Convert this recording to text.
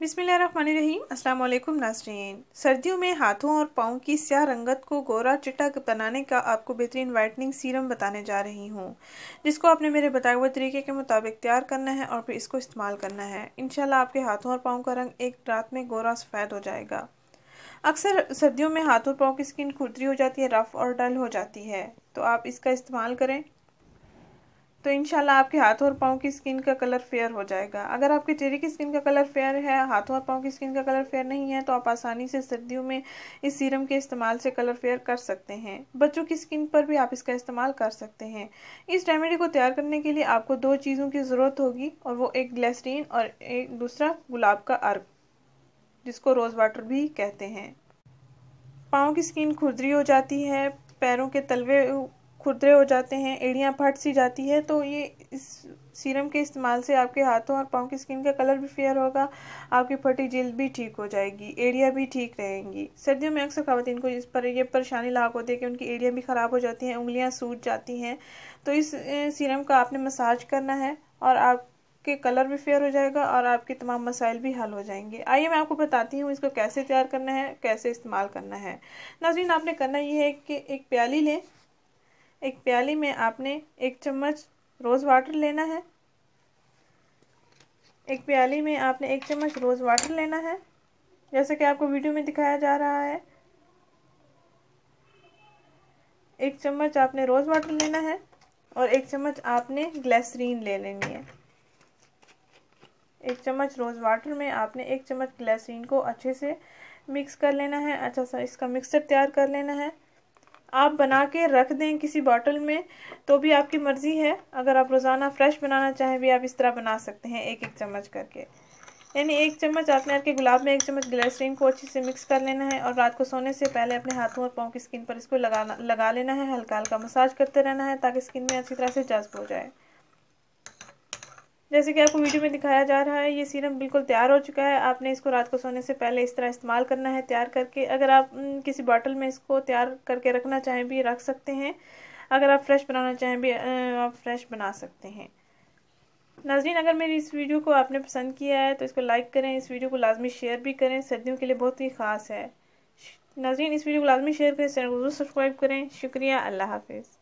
बिसमीम असल नाजरीन सर्दियों में हाथों और पाँव की स्याह रंगत को गोरा चिटा बनाने का आपको बेहतरीन वाइटनिंग सीरम बताने जा रही हूँ जिसको आपने मेरे बताए हुए तरीके के मुताबिक तैयार करना है और फिर इसको इस्तेमाल करना है इनशाला आपके हाथों और पाँव का रंग एक रात में गोरा सफ़ेद हो जाएगा अक्सर सर्दियों में हाथों और पाँव की स्किन खुदरी हो जाती है रफ़ और डल हो जाती है तो आप इसका इस्तेमाल करें तो इनशाला आपके हाथों और पाँव की स्किन का कलर फेयर हो जाएगा अगर आपके चेहरे की स्किन का कलर फेयर है हाथों और पाँव की स्किन का कलर फेयर नहीं है तो आप आसानी से सर्दियों में इस सीरम के इस्तेमाल से कलर फेयर कर सकते हैं बच्चों की स्किन पर भी आप इसका इस्तेमाल कर सकते हैं इस रेमेडी को तैयार करने के लिए आपको दो चीज़ों की ज़रूरत होगी और वो एक ग्लेसरीन और एक दूसरा गुलाब का अर्ग जिसको रोज़ वाटर भी कहते हैं पाँव की स्किन खुरदरी हो जाती है पैरों के तलवे खुरदरे हो जाते हैं एड़ियाँ फट सी जाती है तो ये इस सीरम के इस्तेमाल से आपके हाथों और पाँव की स्किन का कलर भी फेयर होगा आपकी फटी जल्द भी ठीक हो जाएगी एड़िया भी ठीक रहेंगी सर्दियों में अक्सर खातन को इस पर यह परेशानी लाक होती है कि उनकी एड़िया भी ख़राब हो जाती हैं उंगलियाँ सूज जाती हैं तो इस सीरम का आपने मसाज करना है और आप के कलर भी फेयर हो जाएगा और आपके तमाम मसाइल भी हल हो जाएंगे आइए मैं आपको बताती हूँ इसको कैसे तैयार करना है कैसे इस्तेमाल करना है नाजीन आपने करना यह है कि एक प्याली लें एक प्याली में आपने एक चम्मच रोज़ वाटर लेना है एक प्याली में आपने एक चम्मच रोज़ वाटर लेना है जैसा कि आपको वीडियो में दिखाया जा रहा है एक चम्मच आपने रोज़ वाटर लेना है और एक चम्मच आपने ग्लैसरीन ले लेनी है एक चम्मच रोज़ वाटर में आपने एक चम्मच ग्लैसरीन को अच्छे से मिक्स कर लेना है अच्छा सा इसका मिक्सचर तैयार कर लेना है आप बना के रख दें किसी बॉटल में तो भी आपकी मर्ज़ी है अगर आप रोज़ाना फ्रेश बनाना चाहें भी आप इस तरह बना सकते हैं एक एक चम्मच करके यानी एक चम्मच आपने आपके गुलाब में एक चम्मच ग्लेसरीन को अच्छे से मिक्स कर लेना है और रात को सोने से पहले अपने हाथों और पाँव की स्किन पर इसको लगाना लगा लेना है हल्का हल्का मसाज करते रहना है ताकि स्किन में अच्छी तरह से जज्ब हो जाए जैसे कि आपको वीडियो में दिखाया जा रहा है ये सीरम बिल्कुल तैयार हो चुका है आपने इसको रात को सोने से पहले इस तरह इस्तेमाल करना है तैयार करके अगर आप किसी बॉटल में इसको तैयार करके रखना चाहें भी रख सकते हैं अगर आप फ्रेश बनाना चाहें भी आप फ्रेश बना सकते हैं नाजरीन अगर मेरी इस वीडियो को आपने पसंद किया है तो इसको लाइक करें इस वीडियो को लाजमी शेयर भी करें सर्दियों के लिए बहुत ही ख़ास है नाजरीन इस वीडियो को लाजमी शेयर करें चैनल को जरूर सब्सक्राइब करें शुक्रिया अल्लाह हाफिज़